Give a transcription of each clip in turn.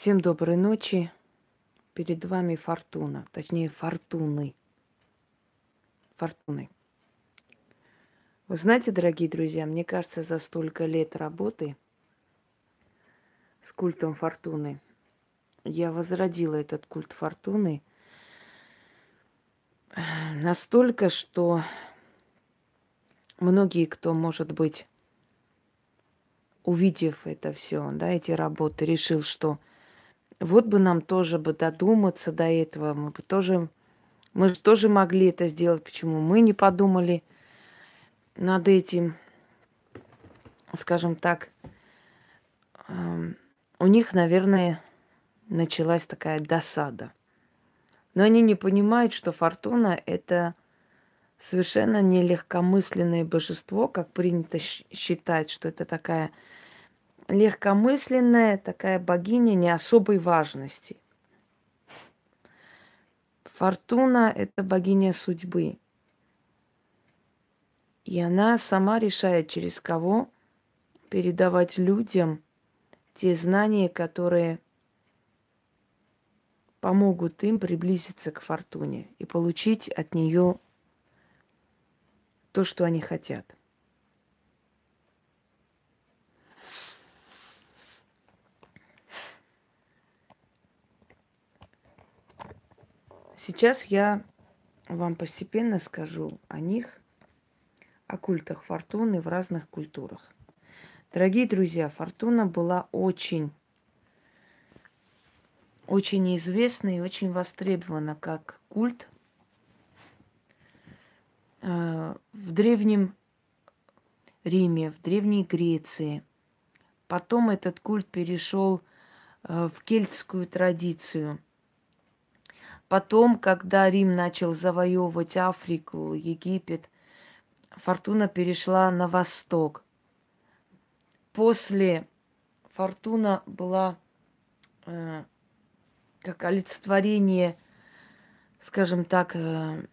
Всем доброй ночи. Перед вами фортуна, точнее фортуны. Фортуны. Вы знаете, дорогие друзья, мне кажется, за столько лет работы с культом фортуны я возродила этот культ фортуны настолько, что многие, кто, может быть, увидев это все, да, эти работы, решил, что вот бы нам тоже бы додуматься до этого, мы бы тоже, мы же тоже могли это сделать, почему мы не подумали над этим, скажем так, эм, у них, наверное, началась такая досада. Но они не понимают, что фортуна – это совершенно нелегкомысленное божество, как принято считать, что это такая легкомысленная такая богиня не особой важности. Фортуна – это богиня судьбы. И она сама решает, через кого передавать людям те знания, которые помогут им приблизиться к фортуне и получить от нее то, что они хотят. Сейчас я вам постепенно скажу о них, о культах фортуны в разных культурах. Дорогие друзья, фортуна была очень, очень известна и очень востребована как культ. Э, в древнем Риме, в Древней Греции. Потом этот культ перешел э, в кельтскую традицию – Потом, когда Рим начал завоевывать Африку, Египет, фортуна перешла на восток. После фортуна была э, как олицетворение, скажем так, э,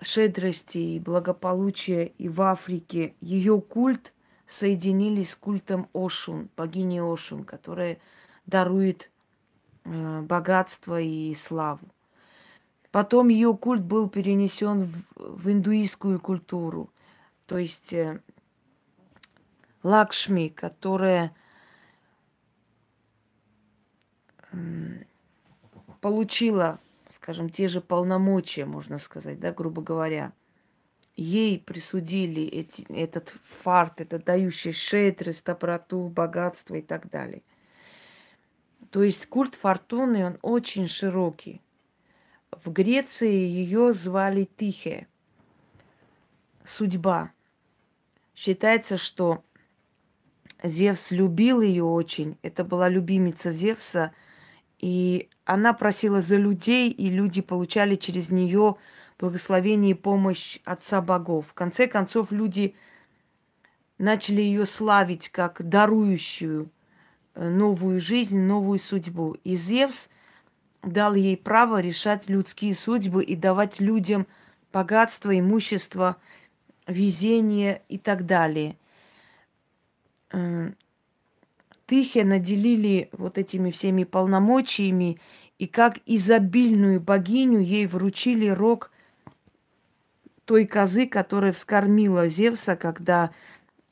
шедрости и благополучия и в Африке. Ее культ соединили с культом Ошун, богини Ошун, которая дарует Э, богатство и славу. Потом ее культ был перенесен в, в индуистскую культуру, то есть э, Лакшми, которая э, получила, скажем, те же полномочия, можно сказать, да, грубо говоря. Ей присудили эти, этот фарт, это дающий шейтры, стопроту, богатство и так далее. То есть культ фортуны, он очень широкий. В Греции ее звали Тихе, судьба. Считается, что Зевс любил ее очень. Это была любимица Зевса. И она просила за людей, и люди получали через нее благословение и помощь Отца Богов. В конце концов, люди начали ее славить как дарующую – Э, новую жизнь, новую судьбу. И Зевс дал ей право решать людские судьбы и давать людям богатство, имущество, везение и так далее. Э, Тихе наделили вот этими всеми полномочиями, и как изобильную богиню ей вручили рог той козы, которая вскормила Зевса, когда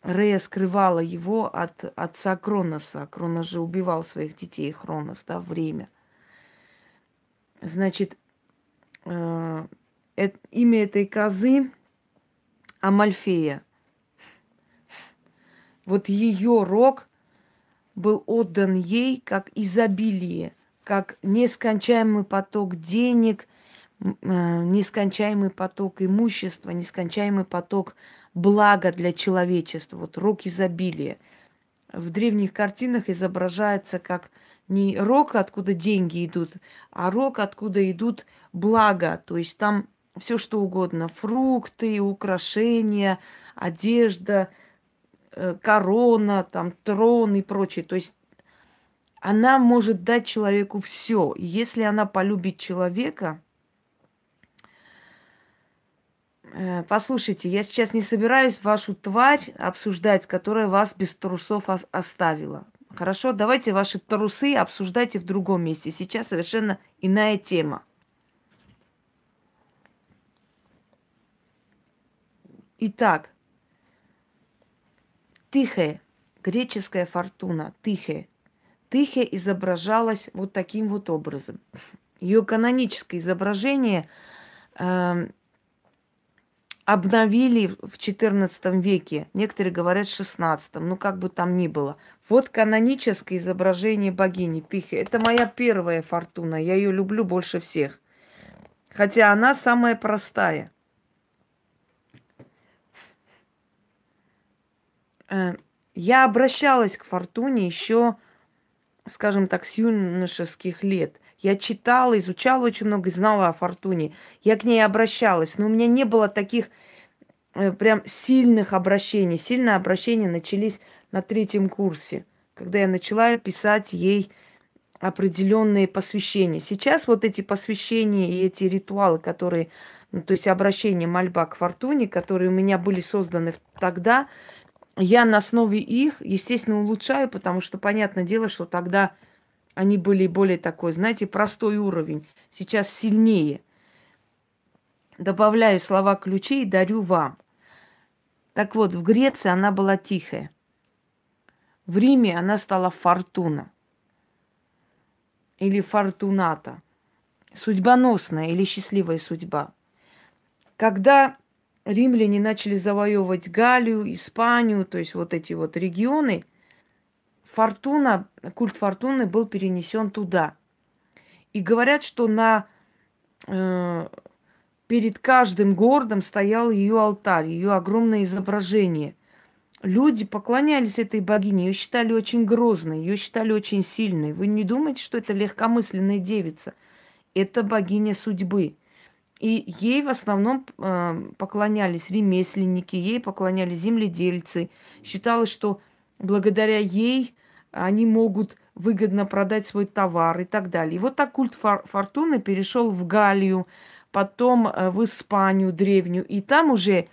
Рея скрывала его от отца Кроноса. Кронос же убивал своих детей, Хронос, да, время. Значит, э, э, имя этой козы Амальфея. Вот ее рог был отдан ей как изобилие, как нескончаемый поток денег, э, нескончаемый поток имущества, нескончаемый поток э, благо для человечества, вот рок изобилия. В древних картинах изображается как не рок, откуда деньги идут, а рок, откуда идут блага. То есть там все что угодно. Фрукты, украшения, одежда, э, корона, там трон и прочее. То есть она может дать человеку все. Если она полюбит человека – Э, послушайте, я сейчас не собираюсь вашу тварь обсуждать, которая вас без трусов оставила. Хорошо, давайте ваши трусы обсуждайте в другом месте. Сейчас совершенно иная тема. Итак, тихе, греческая фортуна, тихе. Тихе изображалась вот таким вот образом. Ее каноническое изображение э, обновили в XIV веке, некоторые говорят в XVI, ну как бы там ни было. Вот каноническое изображение богини Тихи. Это моя первая фортуна, я ее люблю больше всех. Хотя она самая простая. Э, я обращалась к фортуне еще, скажем так, с юношеских лет – я читала, изучала очень много и знала о фортуне. Я к ней обращалась, но у меня не было таких э, прям сильных обращений. Сильные обращения начались на третьем курсе, когда я начала писать ей определенные посвящения. Сейчас вот эти посвящения и эти ритуалы, которые, ну, то есть обращение мольба к фортуне, которые у меня были созданы тогда, я на основе их, естественно, улучшаю, потому что понятное дело, что тогда они были более такой, знаете, простой уровень. Сейчас сильнее. Добавляю слова ключей и дарю вам. Так вот, в Греции она была тихая. В Риме она стала фортуна. Или фортуната. Судьбоносная или счастливая судьба. Когда римляне начали завоевывать Галию, Испанию, то есть вот эти вот регионы – фортуна, культ фортуны был перенесен туда. И говорят, что на, э, перед каждым городом стоял ее алтарь, ее огромное изображение. Люди поклонялись этой богине, ее считали очень грозной, ее считали очень сильной. Вы не думаете, что это легкомысленная девица? Это богиня судьбы. И ей в основном э, поклонялись ремесленники, ей поклонялись земледельцы. Считалось, что благодаря ей они могут выгодно продать свой товар и так далее. И вот так культ фор- фортуны перешел в Галию, потом э, в Испанию древнюю, и там уже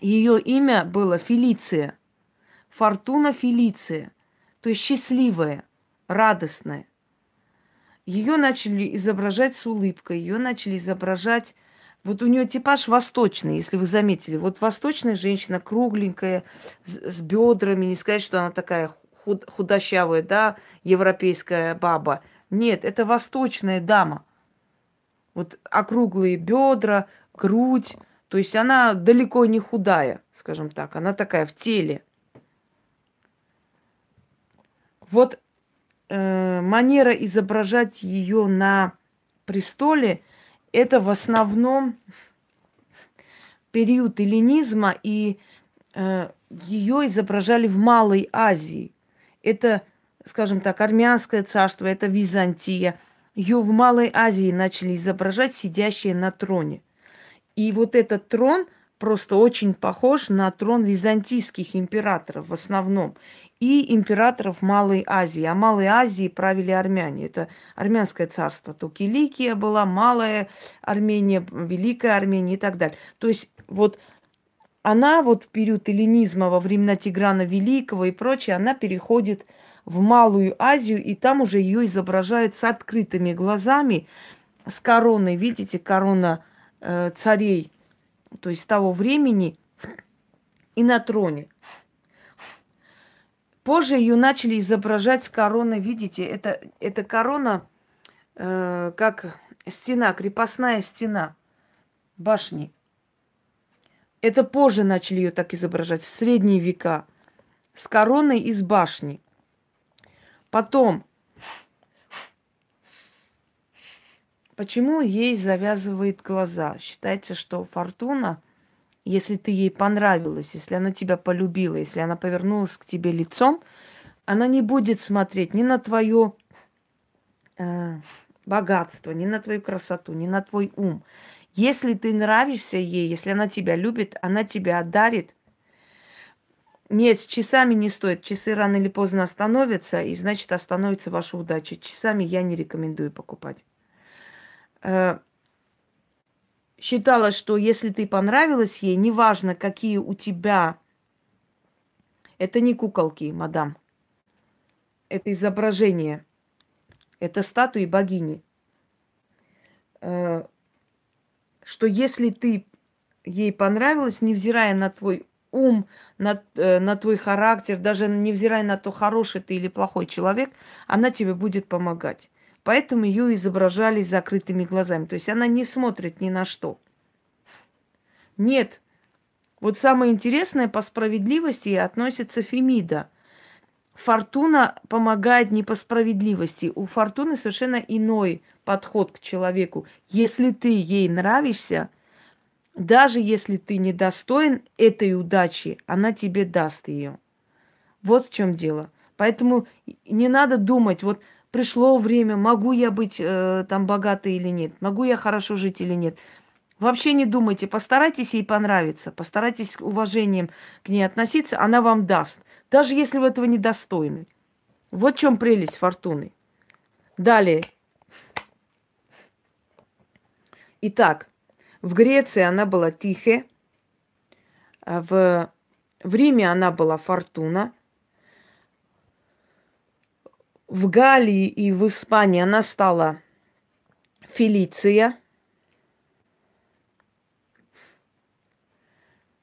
ее имя было Фелиция, Фортуна Фелиция, то есть счастливая, радостная. Ее начали изображать с улыбкой, ее начали изображать вот у нее типаж восточный, если вы заметили. Вот восточная женщина кругленькая, с, с бедрами. Не сказать, что она такая худ, худощавая, да, европейская баба. Нет, это восточная дама. Вот округлые бедра, грудь. То есть она далеко не худая, скажем так. Она такая в теле. Вот э, манера изображать ее на престоле, это в основном период эллинизма, и э, ее изображали в Малой Азии это, скажем так, армянское царство, это Византия. Ее в Малой Азии начали изображать сидящие на троне. И вот этот трон просто очень похож на трон византийских императоров в основном и императоров Малой Азии. А Малой Азии правили армяне. Это армянское царство. То Киликия была, Малая Армения, Великая Армения и так далее. То есть вот она вот в период эллинизма во времена Тиграна Великого и прочее, она переходит в Малую Азию, и там уже ее изображают с открытыми глазами, с короной, видите, корона э, царей, то есть того времени, и на троне. Позже ее начали изображать с короной, видите, это, это корона э, как стена, крепостная стена башни – это позже начали ее так изображать, в средние века, с короной из башни. Потом, почему ей завязывает глаза? Считается, что фортуна, если ты ей понравилась, если она тебя полюбила, если она повернулась к тебе лицом, она не будет смотреть ни на твое э, богатство, ни на твою красоту, ни на твой ум. Если ты нравишься ей, если она тебя любит, она тебя отдарит. Нет, с часами не стоит. Часы рано или поздно остановятся, и значит остановится ваша удача. Часами я не рекомендую покупать. Э, Считала, что если ты понравилась ей, неважно, какие у тебя... Это не куколки, мадам. Это изображение. Это статуи богини. Э, что если ты ей понравилась, невзирая на твой ум, на, э, на твой характер, даже невзирая на то, хороший ты или плохой человек, она тебе будет помогать. Поэтому ее изображали с закрытыми глазами. То есть она не смотрит ни на что. Нет. Вот самое интересное по справедливости относится Фемида. Фортуна помогает не по справедливости. У Фортуны совершенно иной подход к человеку. Если ты ей нравишься, даже если ты недостоин этой удачи, она тебе даст ее. Вот в чем дело. Поэтому не надо думать, вот пришло время, могу я быть э, там богатой или нет, могу я хорошо жить или нет. Вообще не думайте, постарайтесь ей понравиться, постарайтесь с уважением к ней относиться, она вам даст, даже если вы этого недостойны. Вот в чем прелесть фортуны. Далее, Итак, в Греции она была Тихе, а в, в Риме она была Фортуна, в Галии и в Испании она стала Фелиция.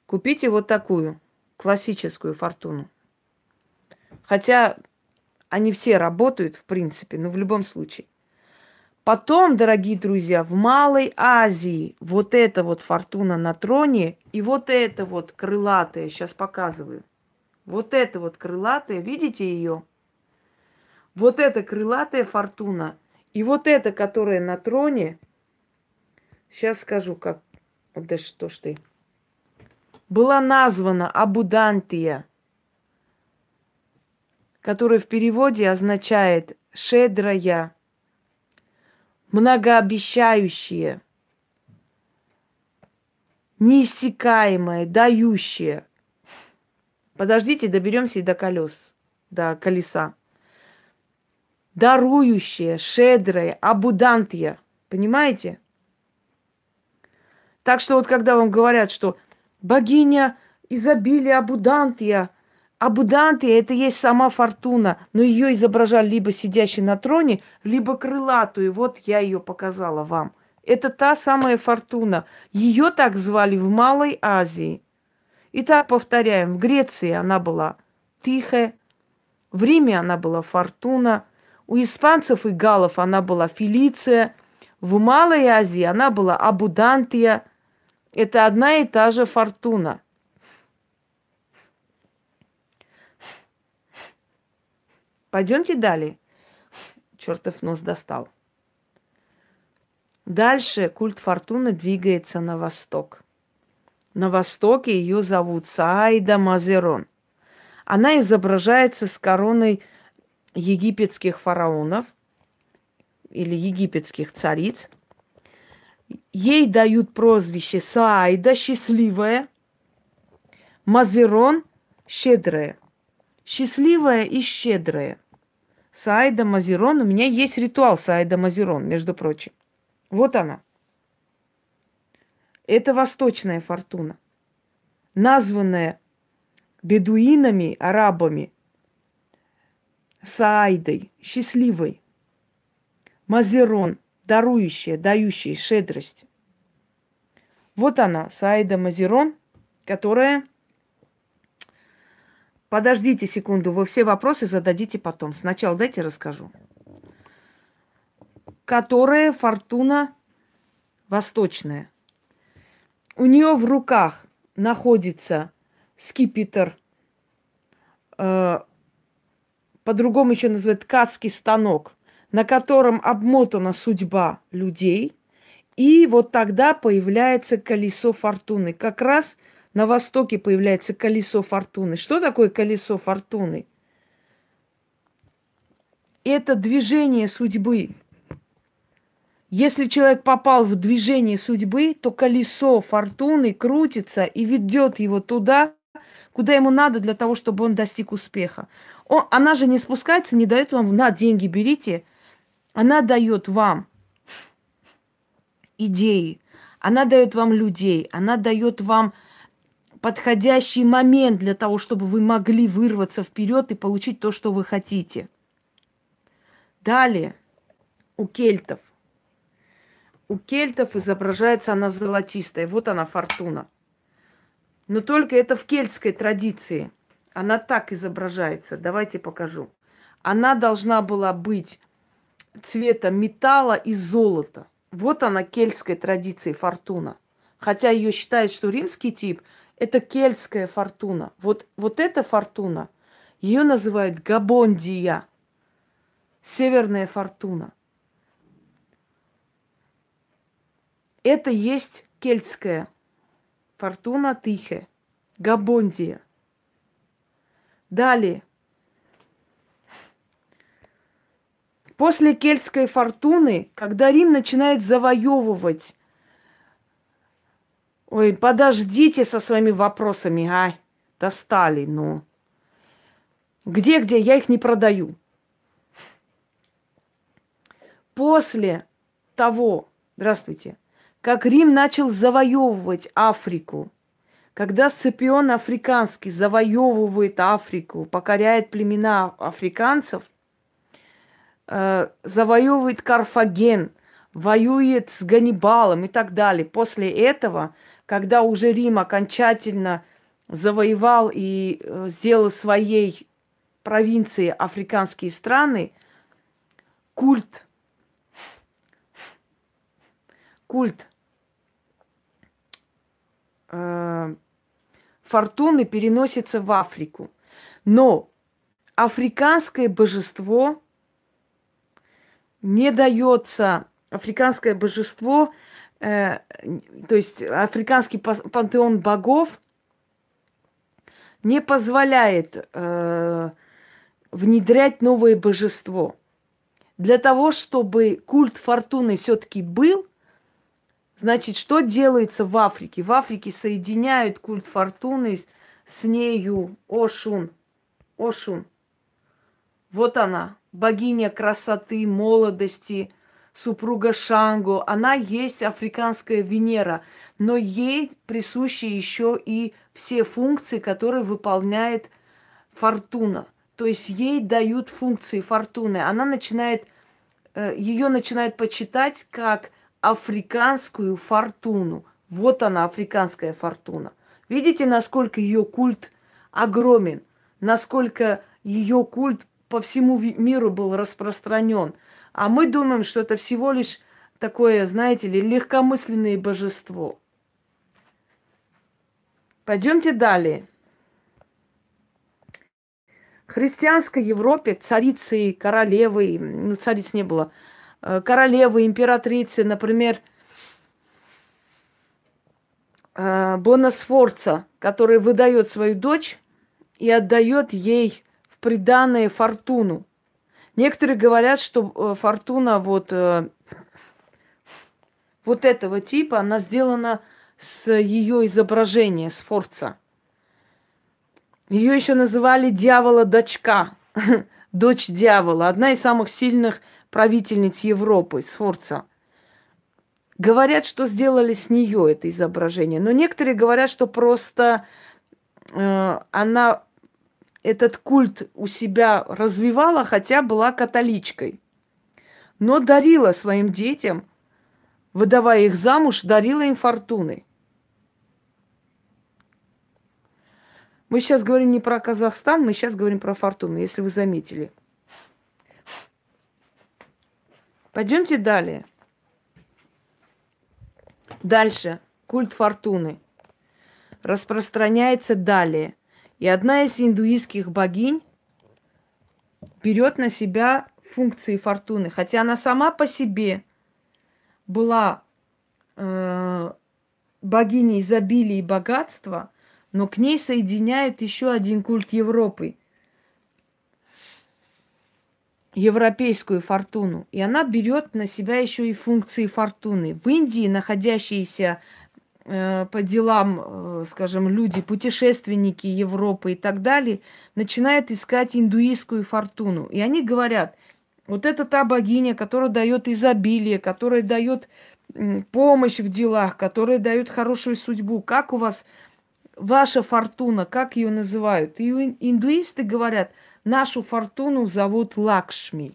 Купите вот такую классическую фортуну. Хотя они все работают, в принципе, но в любом случае. Потом, дорогие друзья, в Малой Азии вот эта вот фортуна на троне и вот это вот крылатое, сейчас показываю. Вот это вот крылатое, видите ее? Вот эта крылатая фортуна и вот эта, которая на троне. Сейчас скажу, как... Да что ж ты. Была названа Абудантия, которая в переводе означает «шедрая» многообещающее, неиссякаемое, дающее. Подождите, доберемся и до колес, до колеса. Дарующее, шедрое, абудантия. Понимаете? Так что вот когда вам говорят, что богиня изобилия, абудантия – Абуданты – это есть сама фортуна, но ее изображали либо сидящей на троне, либо крылатую. Вот я ее показала вам. Это та самая фортуна. Ее так звали в Малой Азии. Итак, повторяем, в Греции она была Тихая, в Риме она была Фортуна, у испанцев и галов она была Фелиция, в Малой Азии она была Абудантия. Это одна и та же Фортуна – Пойдемте далее. Чертов нос достал. Дальше культ фортуны двигается на восток. На востоке ее зовут Саида Мазерон. Она изображается с короной египетских фараонов или египетских цариц. Ей дают прозвище Саида – счастливая, Мазерон – щедрая счастливая и щедрая. Саида Мазерон. У меня есть ритуал Саида Мазерон, между прочим. Вот она. Это восточная фортуна, названная бедуинами, арабами, Саидой, счастливой, Мазерон, дарующая, дающая щедрость. Вот она, Саида Мазерон, которая Подождите секунду, вы все вопросы зададите потом. Сначала дайте расскажу. Которая фортуна восточная. У нее в руках находится скипетр, э, по-другому еще называют ткацкий станок, на котором обмотана судьба людей. И вот тогда появляется колесо фортуны. Как раз – на востоке появляется колесо фортуны. Что такое колесо фортуны? Это движение судьбы. Если человек попал в движение судьбы, то колесо фортуны крутится и ведет его туда, куда ему надо для того, чтобы он достиг успеха. Он, она же не спускается, не дает вам, на, деньги берите. Она дает вам идеи, она дает вам людей, она дает вам подходящий момент для того, чтобы вы могли вырваться вперед и получить то, что вы хотите. Далее, у кельтов. У кельтов изображается она золотистая. Вот она, фортуна. Но только это в кельтской традиции. Она так изображается. Давайте покажу. Она должна была быть цвета металла и золота. Вот она кельтской традиции фортуна. Хотя ее считают, что римский тип это кельтская фортуна. Вот, вот эта фортуна, ее называют Габондия, северная фортуна. Это есть кельтская фортуна Тихе, Габондия. Далее. После кельтской фортуны, когда Рим начинает завоевывать Ой, подождите со своими вопросами, а? Достали, ну. Где-где? Я их не продаю. После того, здравствуйте, как Рим начал завоевывать Африку, когда Сципион Африканский завоевывает Африку, покоряет племена африканцев, э, завоевывает Карфаген, воюет с Ганнибалом и так далее. После этого – когда уже Рим окончательно завоевал и э, сделал своей провинции африканские страны, культ, культ э, фортуны переносится в Африку. Но африканское божество не дается, африканское божество Э, то есть африканский пантеон богов не позволяет э, внедрять новое божество. Для того, чтобы культ фортуны все-таки был, значит, что делается в Африке? В Африке соединяют культ фортуны с, с нею Ошун. Ошун. Вот она, богиня красоты, молодости – супруга Шангу, она есть африканская Венера, но ей присущи еще и все функции, которые выполняет фортуна. То есть ей дают функции фортуны. Она начинает, э, ее начинает почитать как африканскую фортуну. Вот она, африканская фортуна. Видите, насколько ее культ огромен, насколько ее культ по всему миру был распространен – а мы думаем, что это всего лишь такое, знаете ли, легкомысленное божество. Пойдемте далее. В христианской Европе царицы, и королевы, ну цариц не было, э, королевы, императрицы, например, э, Бона Сфорца, который выдает свою дочь и отдает ей в приданное фортуну – Некоторые говорят, что э, фортуна вот, э, вот этого типа, она сделана с ее изображения, с Форца. Ее еще называли дьявола дочка, дочь дьявола, одна из самых сильных правительниц Европы, Сфорца. Говорят, что сделали с нее это изображение, но некоторые говорят, что просто э, она этот культ у себя развивала, хотя была католичкой, но дарила своим детям, выдавая их замуж, дарила им фортуны. Мы сейчас говорим не про Казахстан, мы сейчас говорим про фортуны, если вы заметили. Пойдемте далее. Дальше. Культ фортуны распространяется далее – и одна из индуистских богинь берет на себя функции фортуны. Хотя она сама по себе была э, богиней изобилия и богатства, но к ней соединяют еще один культ Европы. Европейскую фортуну. И она берет на себя еще и функции фортуны. В Индии, находящиеся Э, по делам, э, скажем, люди, путешественники Европы и так далее, начинают искать индуистскую фортуну. И они говорят, вот это та богиня, которая дает изобилие, которая дает помощь в делах, которая дает хорошую судьбу. Как у вас ваша фортуна, как ее называют? И индуисты говорят, нашу фортуну зовут Лакшми.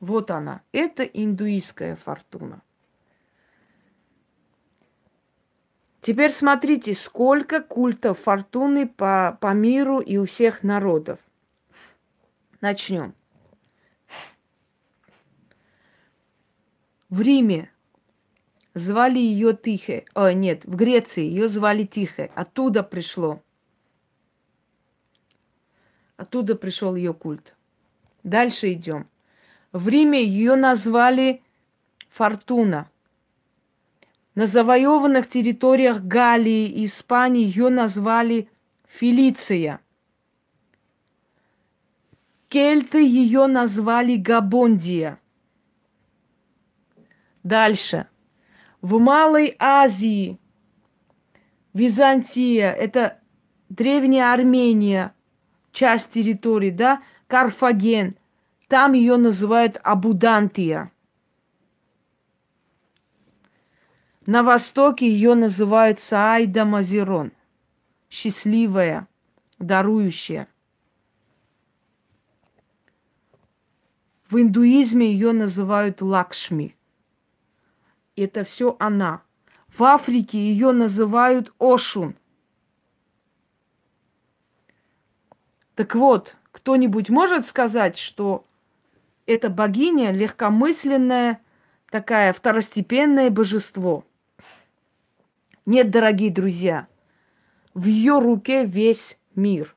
Вот она. Это индуистская фортуна. Теперь смотрите, сколько культов фортуны по, по миру и у всех народов. Начнем. В Риме звали ее Тихе, О, а, нет, в Греции ее звали Тихе. Оттуда пришло. Оттуда пришел ее культ. Дальше идем. В Риме ее назвали Фортуна – на завоеванных территориях Галлии и Испании ее назвали Фелиция. Кельты ее назвали Габондия. Дальше. В Малой Азии Византия, это древняя Армения, часть территории, да, Карфаген. Там ее называют Абудантия. На Востоке ее называют Саида Мазерон, счастливая, дарующая. В индуизме ее называют Лакшми. Это все она. В Африке ее называют Ошун. Так вот, кто-нибудь может сказать, что эта богиня легкомысленная, такая второстепенное божество – нет, дорогие друзья, в ее руке весь мир.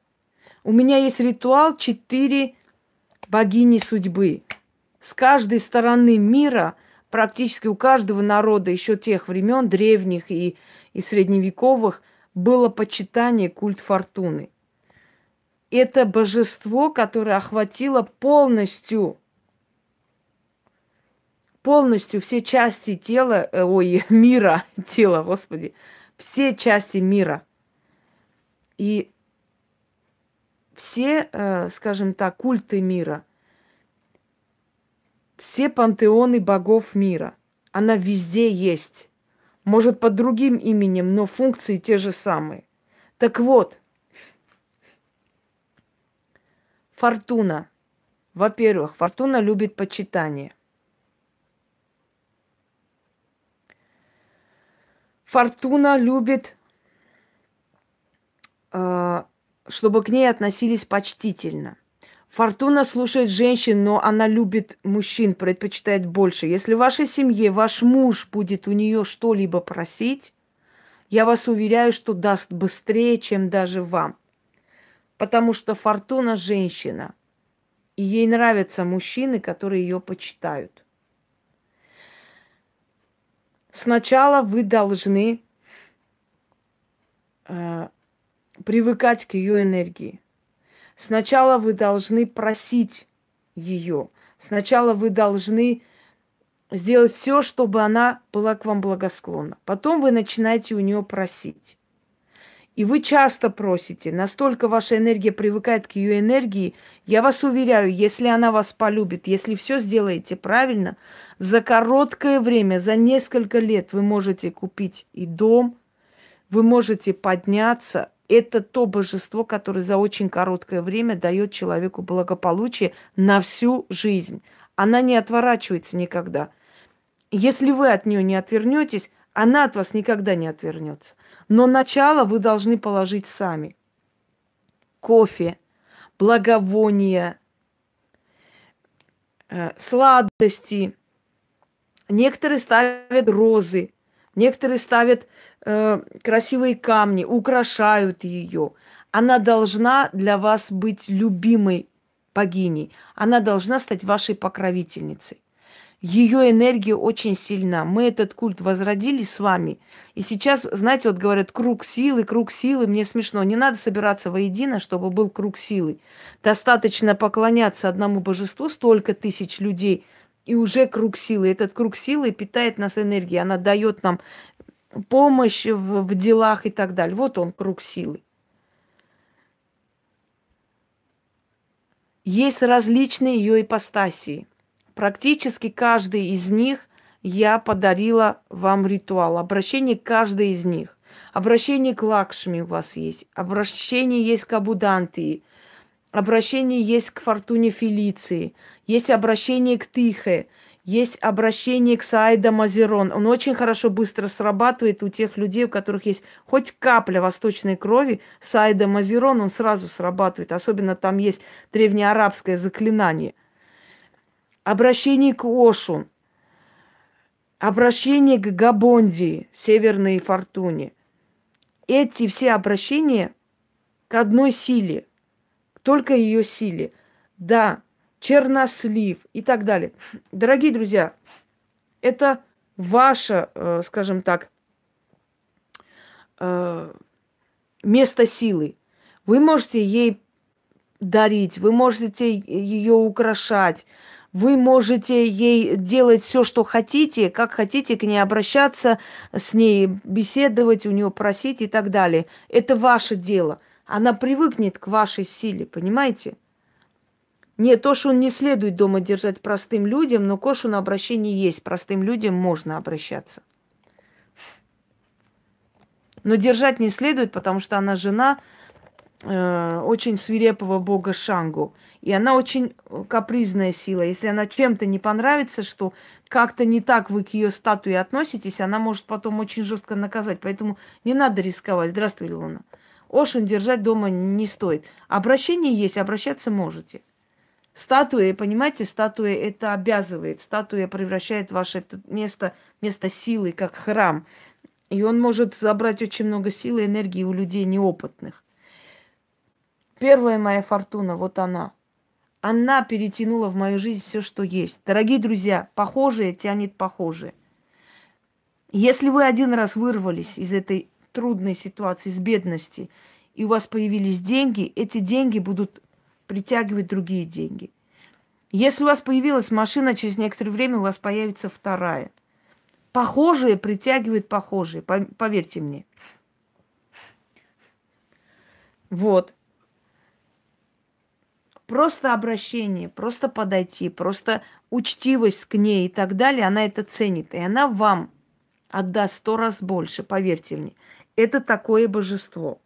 У меня есть ритуал четыре богини судьбы. С каждой стороны мира, практически у каждого народа еще тех времен, древних и, и средневековых, было почитание культ фортуны. Это божество, которое охватило полностью полностью все части тела, э, ой, мира, тела, господи, все части мира. И все, э, скажем так, культы мира, все пантеоны богов мира, она везде есть. Может, под другим именем, но функции те же самые. Так вот, фортуна. Во-первых, фортуна любит почитание. Фортуна любит, э, чтобы к ней относились почтительно. Фортуна слушает женщин, но она любит мужчин, предпочитает больше. Если в вашей семье ваш муж будет у нее что-либо просить, я вас уверяю, что даст быстрее, чем даже вам. Потому что фортуна женщина, и ей нравятся мужчины, которые ее почитают. Сначала вы должны э, привыкать к ее энергии. Сначала вы должны просить ее. Сначала вы должны сделать все, чтобы она была к вам благосклонна. Потом вы начинаете у нее просить. И вы часто просите, настолько ваша энергия привыкает к ее энергии, я вас уверяю, если она вас полюбит, если все сделаете правильно, за короткое время, за несколько лет вы можете купить и дом, вы можете подняться. Это то божество, которое за очень короткое время дает человеку благополучие на всю жизнь. Она не отворачивается никогда. Если вы от нее не отвернетесь, она от вас никогда не отвернется. Но начало вы должны положить сами. Кофе, благовония, э, сладости. Некоторые ставят розы, некоторые ставят э, красивые камни, украшают ее. Она должна для вас быть любимой богиней. Она должна стать вашей покровительницей. Ее энергия очень сильна. Мы этот культ возродили с вами. И сейчас, знаете, вот говорят, круг силы, круг силы. Мне смешно. Не надо собираться воедино, чтобы был круг силы. Достаточно поклоняться одному божеству столько тысяч людей. И уже круг силы. Этот круг силы питает нас энергией. Она дает нам помощь в, в делах и так далее. Вот он, круг силы. Есть различные ее ипостасии. Практически каждый из них я подарила вам ритуал. Обращение к каждой из них. Обращение к Лакшми у вас есть. Обращение есть к Абуданты. Обращение есть к Фортуне Фелиции. Есть обращение к Тихе. Есть обращение к Саида Мазерон. Он очень хорошо быстро срабатывает у тех людей, у которых есть хоть капля восточной крови. Саида Мазерон, он сразу срабатывает. Особенно там есть древнеарабское заклинание обращение к Ошу, обращение к Габонди, Северной Фортуне. Эти все обращения к одной силе, только ее силе. Да, чернослив и так далее. Дорогие друзья, это ваше, э, скажем так, э, место силы. Вы можете ей дарить, вы можете ее украшать, вы можете ей делать все, что хотите, как хотите, к ней обращаться, с ней беседовать, у нее просить и так далее. Это ваше дело. Она привыкнет к вашей силе, понимаете? Нет, то, что он не следует дома держать простым людям, но Кошу на обращение есть. Простым людям можно обращаться. Но держать не следует, потому что она жена, Э, очень свирепого бога Шангу. И она очень э, капризная сила. Если она чем-то не понравится, что как-то не так вы к ее статуе относитесь, она может потом очень жестко наказать. Поэтому не надо рисковать. Здравствуй, Луна. Ошин держать дома не стоит. Обращение есть, обращаться можете. Статуя, понимаете, статуя это обязывает. Статуя превращает ваше место, место силы, как храм. И он может забрать очень много силы и энергии у людей неопытных. Первая моя фортуна, вот она. Она перетянула в мою жизнь все, что есть. Дорогие друзья, похожее тянет похожее. Если вы один раз вырвались из этой трудной ситуации, из бедности, и у вас появились деньги, эти деньги будут притягивать другие деньги. Если у вас появилась машина, через некоторое время у вас появится вторая. Похожие притягивает похожие, поверьте мне. Вот просто обращение, просто подойти, просто учтивость к ней и так далее, она это ценит. И она вам отдаст сто раз больше, поверьте мне. Это такое божество.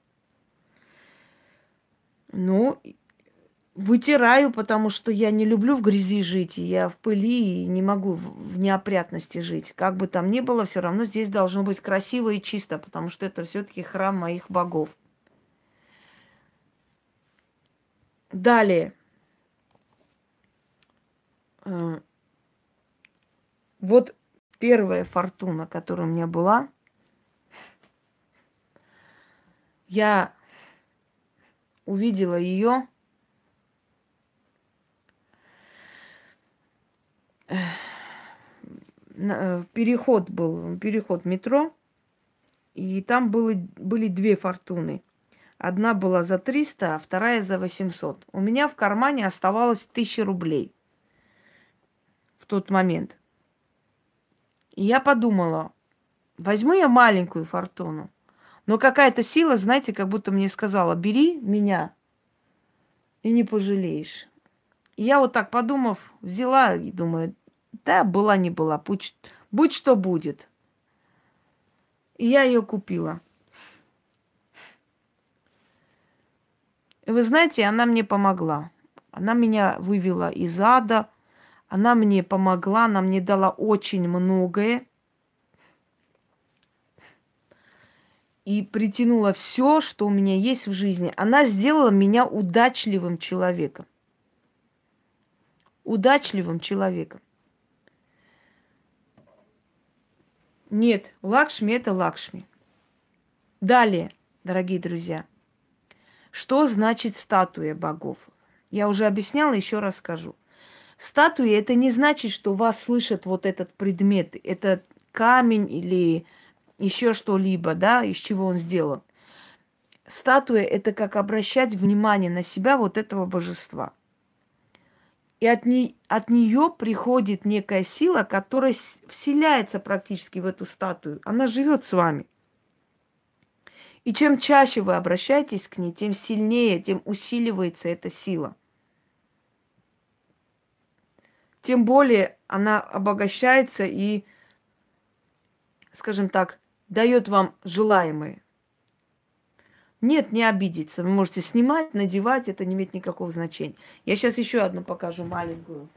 Ну, вытираю, потому что я не люблю в грязи жить, и я в пыли и не могу в неопрятности жить. Как бы там ни было, все равно здесь должно быть красиво и чисто, потому что это все-таки храм моих богов. Далее. А, вот первая фортуна, которая у меня была. Я увидела ее. Э, переход был, переход метро. И там было, были две фортуны – Одна была за 300, а вторая за 800. У меня в кармане оставалось 1000 рублей в тот момент. И я подумала, возьму я маленькую фортуну. Но какая-то сила, знаете, как будто мне сказала, бери меня и не пожалеешь. И я вот так подумав, взяла и думаю, да, была не была, будь, будь что будет. И я ее купила. вы знаете, она мне помогла. Она меня вывела из ада. Она мне помогла, она мне дала очень многое. И притянула все, что у меня есть в жизни. Она сделала меня удачливым человеком. Удачливым человеком. Нет, Лакшми это Лакшми. Далее, дорогие друзья – что значит статуя богов? Я уже объясняла, еще раз скажу. Статуя – это не значит, что вас слышит вот этот предмет, это камень или еще что-либо, да, из чего он сделан. Статуя – это как обращать внимание на себя вот этого божества. И от, не, от нее приходит некая сила, которая вселяется практически в эту статую. Она живет с вами – и чем чаще вы обращаетесь к ней, тем сильнее, тем усиливается эта сила. Тем более она обогащается и, скажем так, дает вам желаемое. Нет, не обидеться. Вы можете снимать, надевать, это не имеет никакого значения. Я сейчас еще одну покажу маленькую.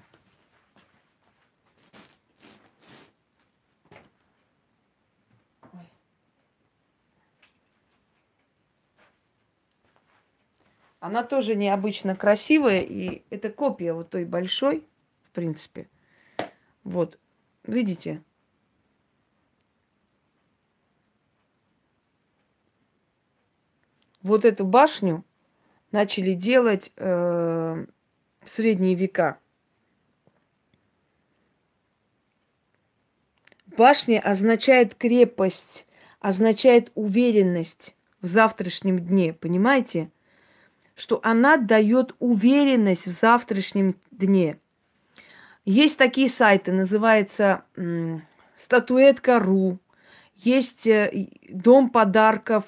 Она тоже необычно красивая, и это копия вот той большой, в принципе. Вот, видите? Вот эту башню начали делать э, в средние века. Башня означает крепость, означает уверенность в завтрашнем дне, понимаете? что она дает уверенность в завтрашнем дне. Есть такие сайты, называется статуэтка.ру, есть э, дом подарков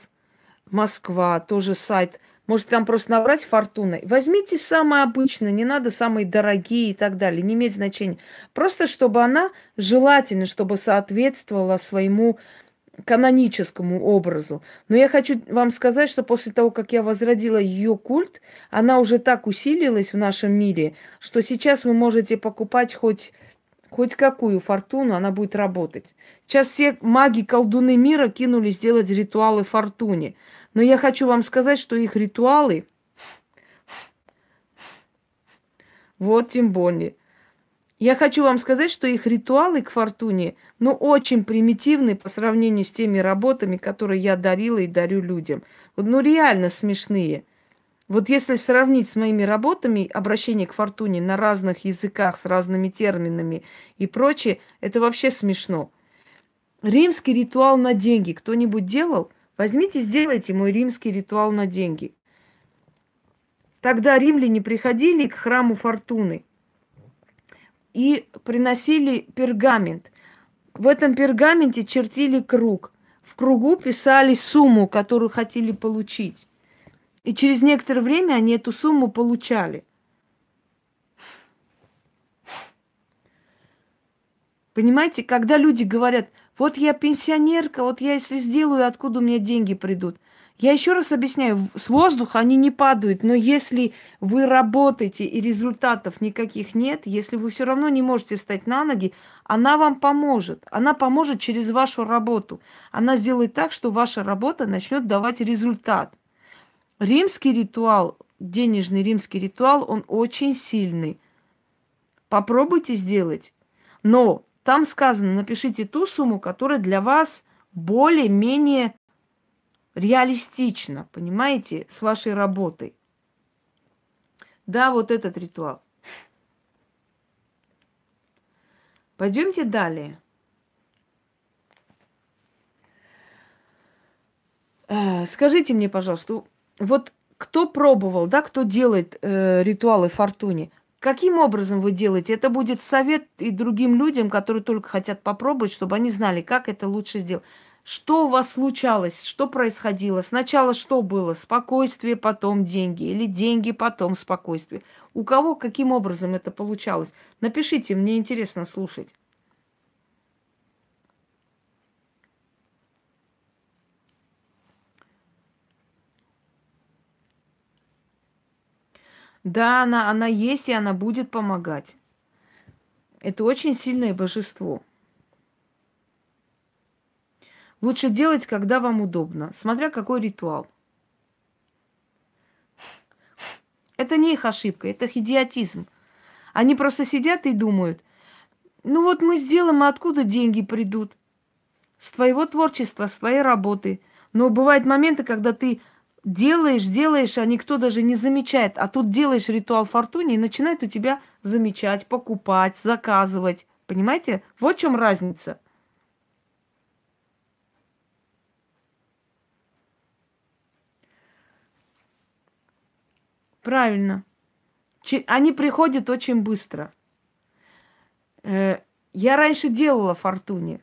Москва, тоже сайт. Может, там просто набрать фортуны. Возьмите самое обычное, не надо самые дорогие и так далее, не имеет значения. Просто чтобы она желательно, чтобы соответствовала своему каноническому образу. Но я хочу вам сказать, что после того, как я возродила ее культ, она уже так усилилась в нашем мире, что сейчас вы можете покупать хоть хоть какую фортуну, она будет работать. Сейчас все маги, колдуны мира кинулись делать ритуалы фортуне. Но я хочу вам сказать, что их ритуалы... Вот тем более. Я хочу вам сказать, что их ритуалы к фортуне, ну, очень примитивны по сравнению с теми работами, которые я дарила и дарю людям. Вот, ну, реально смешные. Вот если сравнить с моими работами обращение к фортуне на разных языках, с разными терминами и прочее, это вообще смешно. Римский ритуал на деньги кто-нибудь делал? Возьмите, сделайте мой римский ритуал на деньги. Тогда римляне приходили к храму фортуны – и приносили пергамент. В этом пергаменте чертили круг. В кругу писали сумму, которую хотели получить. И через некоторое время они эту сумму получали. Понимаете, когда люди говорят, вот я пенсионерка, вот я если сделаю, откуда у меня деньги придут – я еще раз объясняю, с воздуха они не падают, но если вы работаете и результатов никаких нет, если вы все равно не можете встать на ноги, она вам поможет. Она поможет через вашу работу. Она сделает так, что ваша работа начнет давать результат. Римский ритуал, денежный римский ритуал, он очень сильный. Попробуйте сделать. Но там сказано, напишите ту сумму, которая для вас более-менее реалистично, понимаете, с вашей работой. Да, вот этот ритуал. Пойдемте далее. Э, скажите мне, пожалуйста, вот кто пробовал, да, кто делает э, ритуалы фортуни, каким образом вы делаете? Это будет совет и другим людям, которые только хотят попробовать, чтобы они знали, как это лучше сделать. Что у вас случалось? Что происходило? Сначала что было? Спокойствие, потом деньги. Или деньги, потом спокойствие. У кого каким образом это получалось? Напишите, мне интересно слушать. Да, она, она есть, и она будет помогать. Это очень сильное божество. Лучше делать, когда вам удобно, смотря какой ритуал. Это не их ошибка, это их идиотизм. Они просто сидят и думают, ну вот мы сделаем, а откуда деньги придут? С твоего творчества, с твоей работы. Но бывают моменты, когда ты делаешь, делаешь, а никто даже не замечает. А тут делаешь ритуал фортуни и начинает у тебя замечать, покупать, заказывать. Понимаете? Вот в чем разница. Правильно. Они приходят очень быстро. Э, я раньше делала фортуне,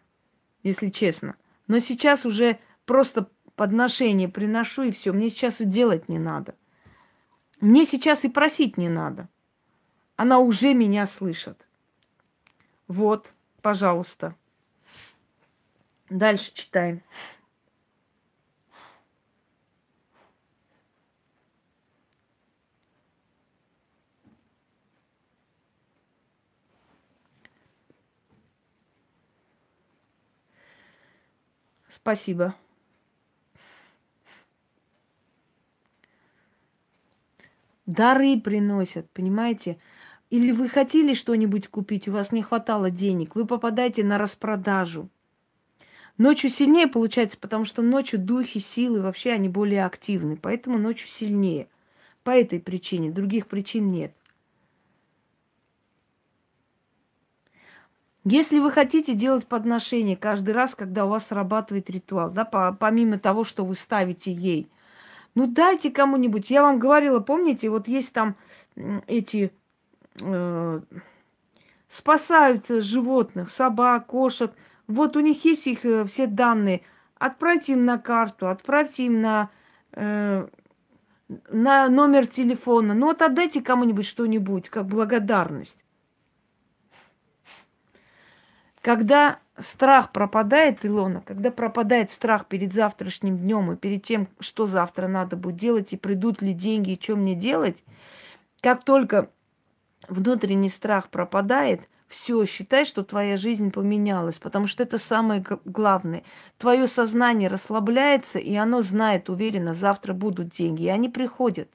если честно. Но сейчас уже просто подношение приношу и все. Мне сейчас и делать не надо. Мне сейчас и просить не надо. Она уже меня слышит. Вот, пожалуйста. Дальше читаем. Спасибо. Дары приносят, понимаете? Или вы хотели что-нибудь купить, у вас не хватало денег, вы попадаете на распродажу. Ночью сильнее получается, потому что ночью духи, силы вообще, они более активны, поэтому ночью сильнее. По этой причине, других причин нет. Если вы хотите делать подношение каждый раз, когда у вас срабатывает ритуал, да, помимо того, что вы ставите ей, ну дайте кому-нибудь. Я вам говорила, помните, вот есть там эти э, спасают животных, собак, кошек. Вот у них есть их э, все данные. Отправьте им на карту, отправьте им на э, на номер телефона. Ну вот отдайте кому-нибудь что-нибудь, как благодарность. Когда страх пропадает, Илона, когда пропадает страх перед завтрашним днем и перед тем, что завтра надо будет делать, и придут ли деньги, и что мне делать, как только внутренний страх пропадает, все, считай, что твоя жизнь поменялась, потому что это самое главное. Твое сознание расслабляется, и оно знает уверенно, завтра будут деньги, и они приходят.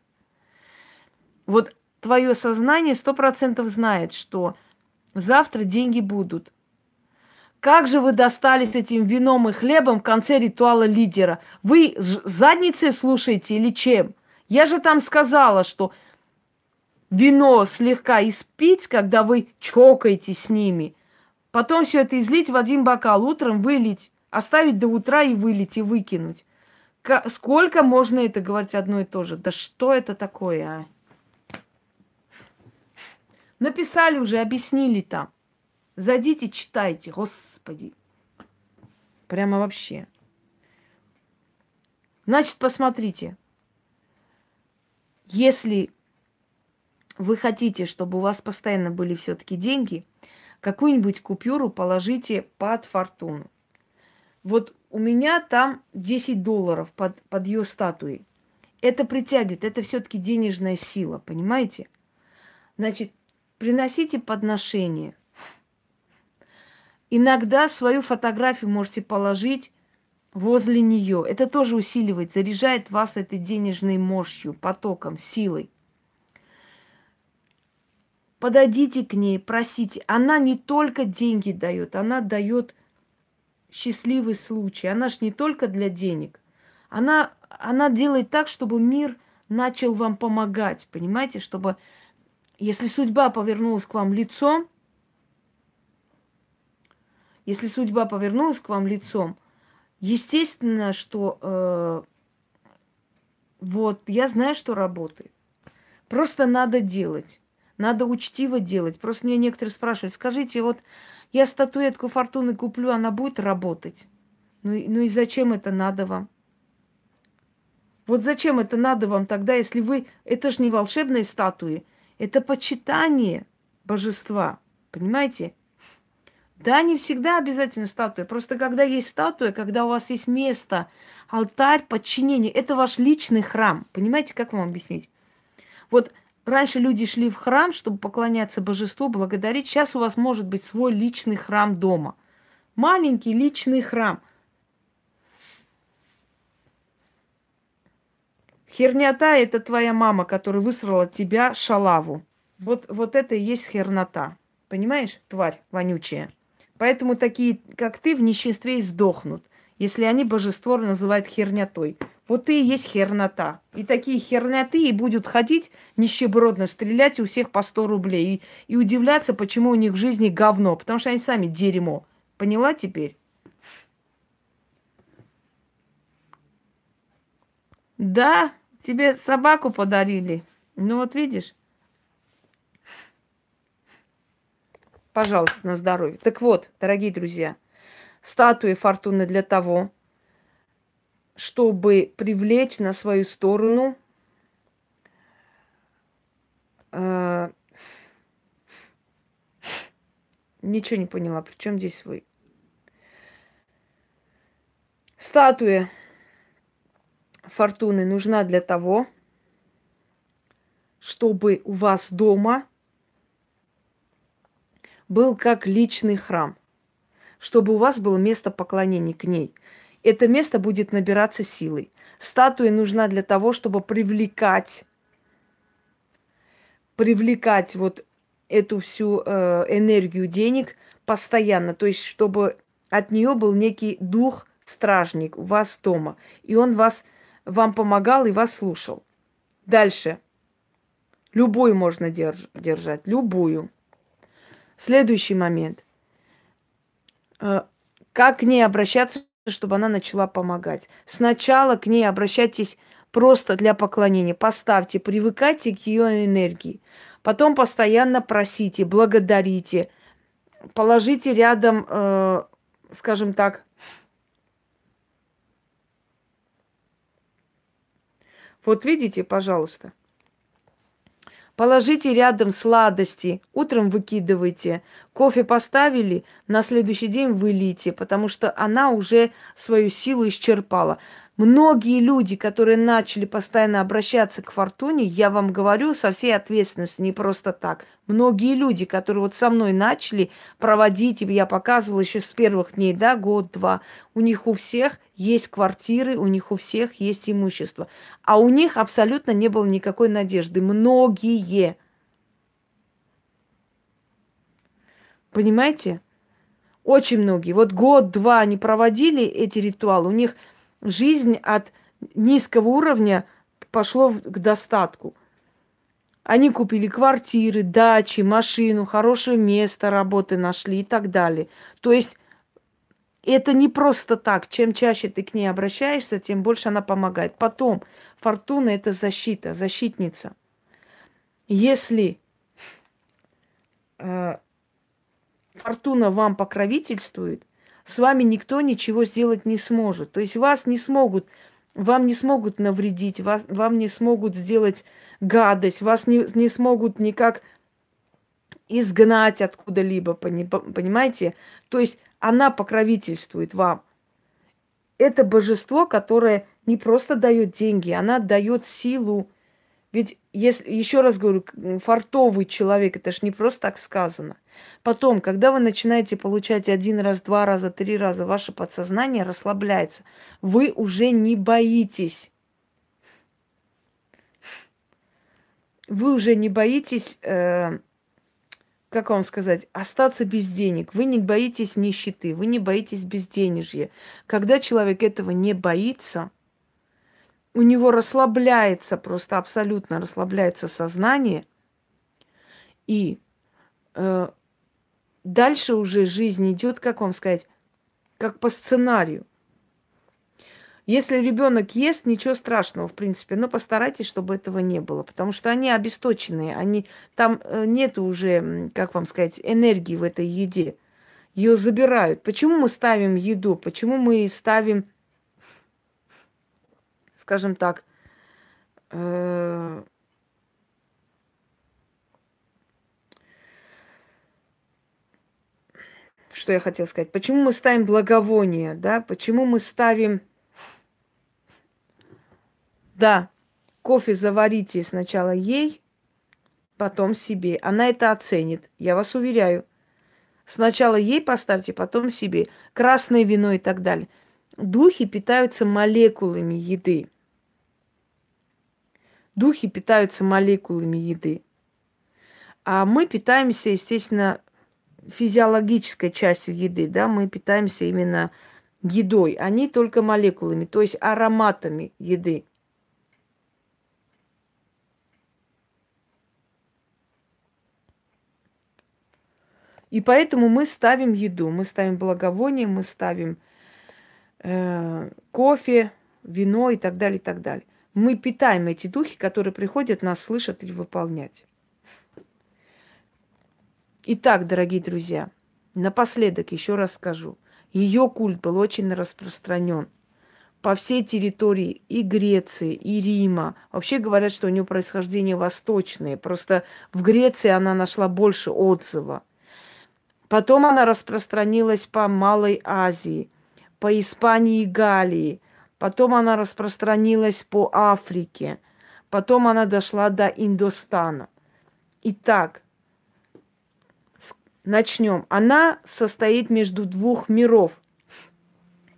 Вот твое сознание сто процентов знает, что завтра деньги будут, как же вы достались этим вином и хлебом в конце ритуала лидера? Вы задницей слушаете или чем? Я же там сказала, что вино слегка испить, когда вы чокаете с ними. Потом все это излить в один бокал, утром вылить, оставить до утра и вылить, и выкинуть. К- сколько можно это говорить одно и то же? Да что это такое, а? Написали уже, объяснили там. Зайдите, читайте. Господи. Господи. Прямо вообще. Значит, посмотрите. Если вы хотите, чтобы у вас постоянно были все-таки деньги, какую-нибудь купюру положите под фортуну. Вот у меня там 10 долларов под, под ее статуей. Это притягивает, это все-таки денежная сила, понимаете? Значит, приносите подношение – Иногда свою фотографию можете положить возле нее. Это тоже усиливает, заряжает вас этой денежной мощью, потоком, силой. Подойдите к ней, просите. Она не только деньги дает, она дает счастливый случай. Она ж не только для денег. Она, она делает так, чтобы мир начал вам помогать, понимаете, чтобы если судьба повернулась к вам лицом, если судьба повернулась к вам лицом, естественно, что э, вот я знаю, что работает. Просто надо делать. Надо учтиво делать. Просто мне некоторые спрашивают, скажите, вот я статуэтку фортуны куплю, она будет работать? Ну, ну и зачем это надо вам? Вот зачем это надо вам тогда, если вы... Это же не волшебные статуи, это почитание божества, понимаете? Да, не всегда обязательно статуя. Просто когда есть статуя, когда у вас есть место, алтарь, подчинение, это ваш личный храм. Понимаете, как вам объяснить? Вот раньше люди шли в храм, чтобы поклоняться божеству, благодарить. Сейчас у вас может быть свой личный храм дома. Маленький личный храм. Хернята – это твоя мама, которая высрала тебя шалаву. Вот, вот это и есть хернота. Понимаешь, тварь вонючая. Поэтому такие, как ты, в ниществе и сдохнут, если они божество называют хернятой. Вот ты и есть хернота. И такие херняты и будут ходить нищебродно, стрелять у всех по 100 рублей и, и удивляться, почему у них в жизни говно, потому что они сами дерьмо. Поняла теперь? Да, тебе собаку подарили. Ну вот видишь. Пожалуйста, на здоровье. Так вот, дорогие друзья, статуя фортуны для того, чтобы привлечь на свою сторону э, ничего не поняла, при чем здесь вы? Статуя фортуны нужна для того, чтобы у вас дома был как личный храм, чтобы у вас было место поклонения к ней. Это место будет набираться силой. Статуя нужна для того, чтобы привлекать, привлекать вот эту всю э, энергию денег постоянно. То есть, чтобы от нее был некий дух стражник у вас дома, и он вас вам помогал и вас слушал. Дальше. Любой можно держ- держать, любую. Следующий момент. Э, как к ней обращаться, чтобы она начала помогать? Сначала к ней обращайтесь просто для поклонения. Поставьте, привыкайте к ее энергии. Потом постоянно просите, благодарите. Положите рядом, э, скажем так, вот видите, пожалуйста – Положите рядом сладости, утром выкидывайте. Кофе поставили, на следующий день вылейте, потому что она уже свою силу исчерпала. Многие люди, которые начали постоянно обращаться к фортуне, я вам говорю со всей ответственностью, не просто так. Многие люди, которые вот со мной начали проводить, я показывала еще с первых дней, да, год-два, у них у всех есть квартиры, у них у всех есть имущество. А у них абсолютно не было никакой надежды. Многие. Понимаете? Очень многие. Вот год-два они проводили эти ритуалы, у них – жизнь от низкого уровня пошло к достатку. Они купили квартиры, дачи, машину, хорошее место работы нашли и так далее. То есть это не просто так. Чем чаще ты к ней обращаешься, тем больше она помогает. Потом, фортуна – это защита, защитница. Если э, фортуна вам покровительствует, с вами никто ничего сделать не сможет. То есть вас не смогут, вам не смогут навредить, вас, вам не смогут сделать гадость, вас не, не смогут никак изгнать откуда-либо, понимаете? То есть она покровительствует вам. Это божество, которое не просто дает деньги, она дает силу. Ведь если, еще раз говорю, фартовый человек, это ж не просто так сказано. Потом, когда вы начинаете получать один раз, два раза, три раза, ваше подсознание расслабляется. Вы уже не боитесь. Вы уже не боитесь, э, как вам сказать, остаться без денег. Вы не боитесь нищеты, вы не боитесь безденежья. Когда человек этого не боится – у него расслабляется просто, абсолютно расслабляется сознание. И э, дальше уже жизнь идет, как вам сказать, как по сценарию. Если ребенок ест, ничего страшного, в принципе, но постарайтесь, чтобы этого не было, потому что они обесточенные, они, там э, нет уже, как вам сказать, энергии в этой еде. Ее забирают. Почему мы ставим еду? Почему мы ставим скажем так, э, что я хотела сказать, почему мы ставим благовоние, да, почему мы ставим, да, кофе заварите сначала ей, потом себе. Она это оценит, я вас уверяю. Сначала ей поставьте, потом себе. Красное вино и так далее – Духи питаются молекулами еды. Духи питаются молекулами еды. А мы питаемся, естественно, физиологической частью еды, да, мы питаемся именно едой, они а только молекулами, то есть ароматами еды. И поэтому мы ставим еду, мы ставим благовоние, мы ставим Э, кофе, вино и так далее, и так далее. Мы питаем эти духи, которые приходят, нас слышат или выполнять. Итак, дорогие друзья, напоследок еще раз скажу. Ее культ был очень распространен по всей территории и Греции, и Рима. Вообще говорят, что у нее происхождение восточное. Просто в Греции она нашла больше отзыва. Потом она распространилась по Малой Азии – по Испании и Галлии. Потом она распространилась по Африке. Потом она дошла до Индостана. Итак, начнем. Она состоит между двух миров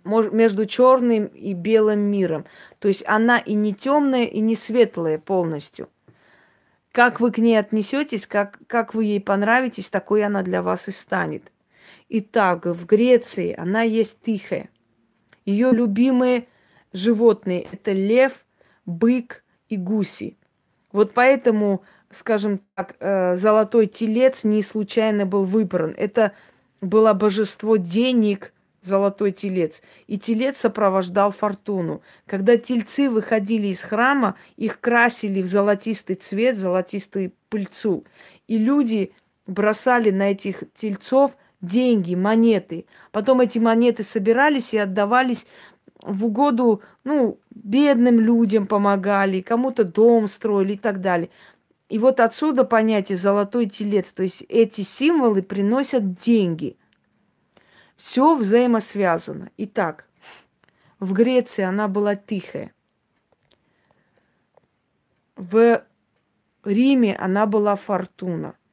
между черным и белым миром. То есть она и не темная, и не светлая полностью. Как вы к ней отнесетесь, как, как вы ей понравитесь, такой она для вас и станет. Итак, в Греции она есть тихая. Ее любимые животные – это лев, бык и гуси. Вот поэтому, скажем так, э, золотой телец не случайно был выбран. Это было божество денег, золотой телец. И телец сопровождал фортуну. Когда тельцы выходили из храма, их красили в золотистый цвет, золотистую пыльцу. И люди бросали на этих тельцов – деньги, монеты. Потом эти монеты собирались и отдавались в угоду, ну, бедным людям помогали, кому-то дом строили и так далее. И вот отсюда понятие «золотой телец», то есть эти символы приносят деньги. Все взаимосвязано. Итак, в Греции она была тихая. В Риме она была фортуна –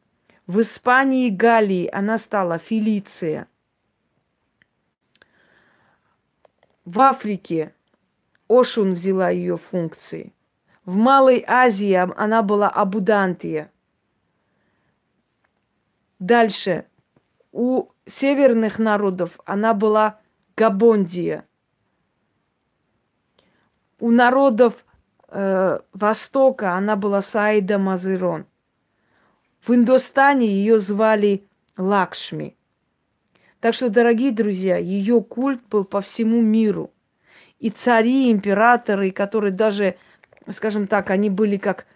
в Испании и Галлии она стала Филиция. В Африке Ошун взяла ее функции. В Малой Азии она была Абудантия. Дальше. У северных народов она была Габондия. У народов э, Востока она была Саида Мазерон. В Индостане ее звали Лакшми. Так что, дорогие друзья, ее культ был по всему миру. И цари, и императоры, которые даже, скажем так, они были как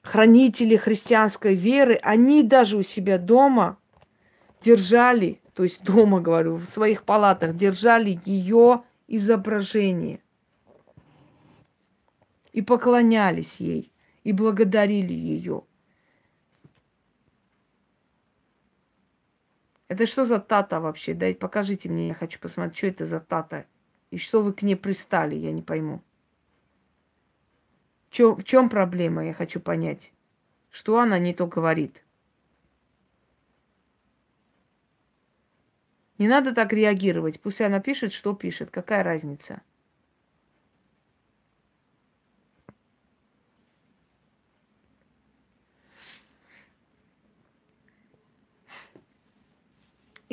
хранители христианской веры, они даже у себя дома держали, то есть дома, говорю, в своих палатах держали ее изображение и поклонялись ей, и благодарили ее. Это что за тата вообще? Дайте, покажите мне, я хочу посмотреть, что это за тата. И что вы к ней пристали, я не пойму. Чё, в чем проблема, я хочу понять. Что она не то говорит. Не надо так реагировать. Пусть она пишет, что пишет. Какая разница?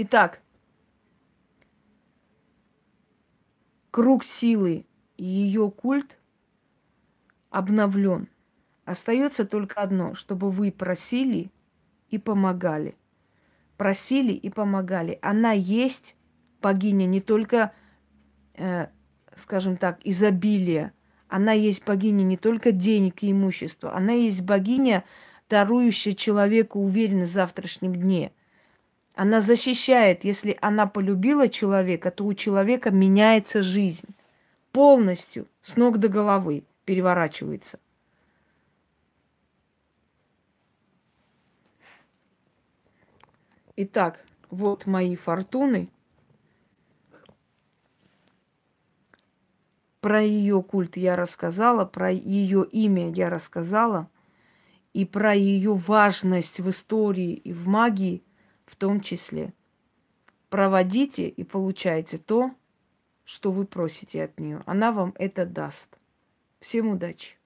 Итак, круг силы и ее культ обновлен. Остается только одно, чтобы вы просили и помогали. Просили и помогали. Она есть богиня не только, э, скажем так, изобилия. Она есть богиня не только денег и имущества. Она есть богиня, дарующая человеку уверенность в завтрашнем дне – она защищает, если она полюбила человека, то у человека меняется жизнь. Полностью, с ног до головы переворачивается. Итак, вот мои фортуны. Про ее культ я рассказала, про ее имя я рассказала, и про ее важность в истории и в магии – в том числе. Проводите и получайте то, что вы просите от нее. Она вам это даст. Всем удачи!